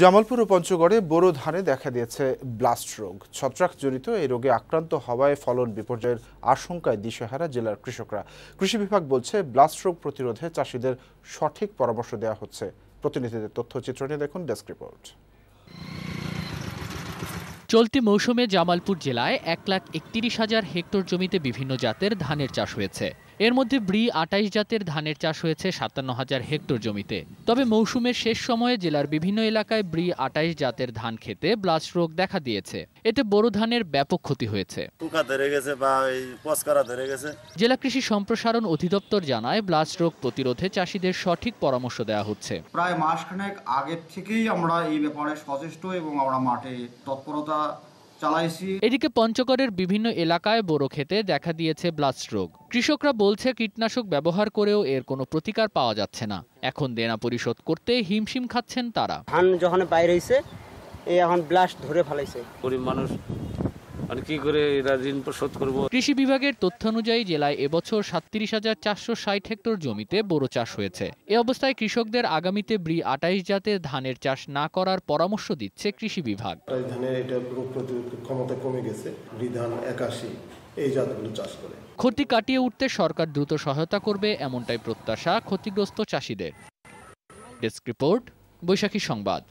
জামালপুর ও পঞ্চগড়ে বোরো ধানে দেখা দিয়েছে ব্লাস্ট রোগ ছত্রাক জড়িত এই রোগে আক্রান্ত হওয়ায় ফলন বিপর্যয়ের আশঙ্কায় দিশেহারা জেলার কৃষকরা কৃষি বিভাগ বলছে ব্লাস্ট রোগ প্রতিরোধে চাষিদের সঠিক পরামর্শ দেওয়া হচ্ছে প্রতিনিধিদের তথ্যচিত্র নিয়ে দেখুন ডেস্ক রিপোর্ট চলতি মৌসুমে জামালপুর জেলায় এক লাখ একত্রিশ হাজার হেক্টর জমিতে বিভিন্ন জাতের ধানের চাষ হয়েছে এর মধ্যে ব্রি আটাইশ জাতের ধানের চাষ হয়েছে সাতান্ন হাজার হেক্টর জমিতে তবে মৌসুমের শেষ সময়ে জেলার বিভিন্ন এলাকায় ব্রি আটাইশ জাতের ধান খেতে ব্লাস্ট রোগ দেখা দিয়েছে এতে বোরো ধানের ব্যাপক ক্ষতি হয়েছে জেলা কৃষি সম্প্রসারণ অধিদপ্তর জানায় ব্লাস্ট রোগ প্রতিরোধে চাষিদের সঠিক পরামর্শ দেওয়া হচ্ছে প্রায় মাসখানেক আগের থেকেই আমরা এই ব্যাপারে সচেষ্ট এবং আমরা মাঠে তৎপরতা চালাইছি এদিকে পঞ্চগড়ের বিভিন্ন এলাকায় বোরো খেতে দেখা দিয়েছে ব্লাস্ট রোগ কৃষকরা বলছে কীটনাশক ব্যবহার করেও এর কোনো প্রতিকার পাওয়া যাচ্ছে না এখন দেনা পরিশোধ করতে হিমশিম খাচ্ছেন তারা ধান যখন বাইরে এখন ব্লাস্ট ধরে ফেলাইছে গরিব মানুষ আর কি করে এরা ঋণ পরিশোধ করব কৃষি বিভাগের তথ্য অনুযায়ী জেলায় এবছর সাতত্রিশ হাজার চারশো ষাট হেক্টর জমিতে বোরো চাষ হয়েছে এ অবস্থায় কৃষকদের আগামীতে ব্রি আটাইশ জাতে ধানের চাষ না করার পরামর্শ দিচ্ছে কৃষি বিভাগ ধানের এটা রোগ প্রতিরোধ ক্ষমতা কমে গেছে ব্রি ধান একাশি এই জাতগুলো চাষ করে ক্ষতি কাটিয়ে উঠতে সরকার দ্রুত সহায়তা করবে এমনটাই প্রত্যাশা ক্ষতিগ্রস্ত চাষিদের ডেস্ক রিপোর্ট বৈশাখী সংবাদ